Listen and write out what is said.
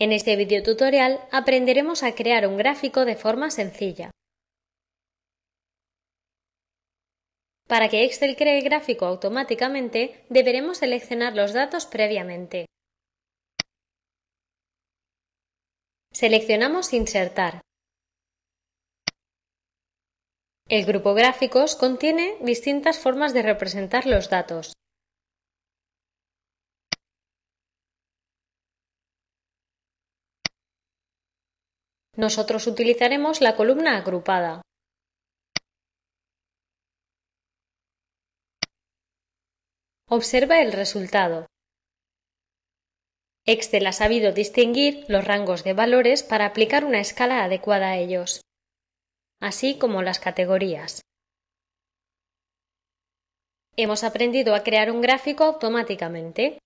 En este video tutorial aprenderemos a crear un gráfico de forma sencilla. Para que Excel cree el gráfico automáticamente, deberemos seleccionar los datos previamente. Seleccionamos Insertar. El grupo Gráficos contiene distintas formas de representar los datos. Nosotros utilizaremos la columna agrupada. Observa el resultado. Excel ha sabido distinguir los rangos de valores para aplicar una escala adecuada a ellos, así como las categorías. Hemos aprendido a crear un gráfico automáticamente.